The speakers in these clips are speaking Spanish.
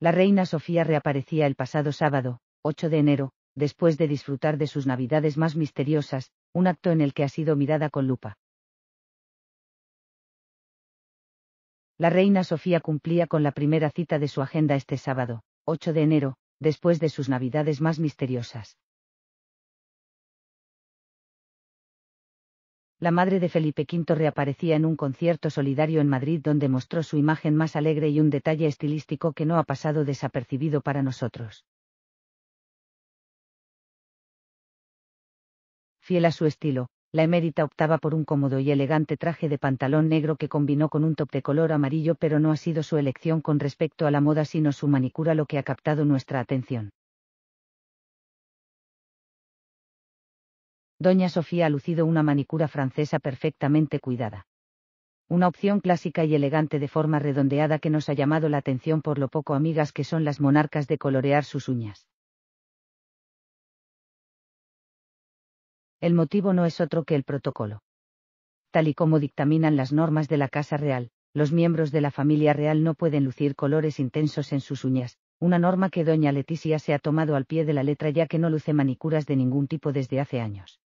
La reina Sofía reaparecía el pasado sábado, 8 de enero, después de disfrutar de sus navidades más misteriosas, un acto en el que ha sido mirada con lupa. La reina Sofía cumplía con la primera cita de su agenda este sábado, 8 de enero, después de sus navidades más misteriosas. la madre de Felipe V reaparecía en un concierto solidario en Madrid donde mostró su imagen más alegre y un detalle estilístico que no ha pasado desapercibido para nosotros. Fiel a su estilo, la emérita optaba por un cómodo y elegante traje de pantalón negro que combinó con un top de color amarillo pero no ha sido su elección con respecto a la moda sino su manicura lo que ha captado nuestra atención. Doña Sofía ha lucido una manicura francesa perfectamente cuidada. Una opción clásica y elegante de forma redondeada que nos ha llamado la atención por lo poco amigas que son las monarcas de colorear sus uñas. El motivo no es otro que el protocolo. Tal y como dictaminan las normas de la Casa Real, los miembros de la familia real no pueden lucir colores intensos en sus uñas, una norma que doña Leticia se ha tomado al pie de la letra ya que no luce manicuras de ningún tipo desde hace años.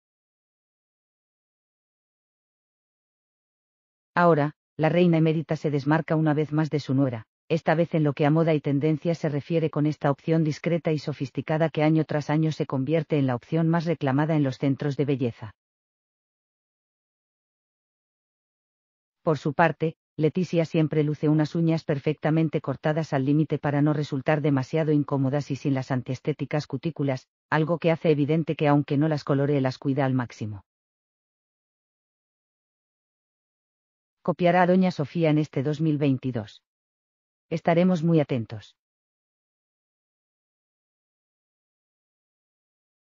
Ahora, la reina emérita se desmarca una vez más de su nuera, esta vez en lo que a moda y tendencia se refiere con esta opción discreta y sofisticada que año tras año se convierte en la opción más reclamada en los centros de belleza. Por su parte, Leticia siempre luce unas uñas perfectamente cortadas al límite para no resultar demasiado incómodas y sin las antiestéticas cutículas, algo que hace evidente que aunque no las colore las cuida al máximo. copiará a Doña Sofía en este 2022. Estaremos muy atentos.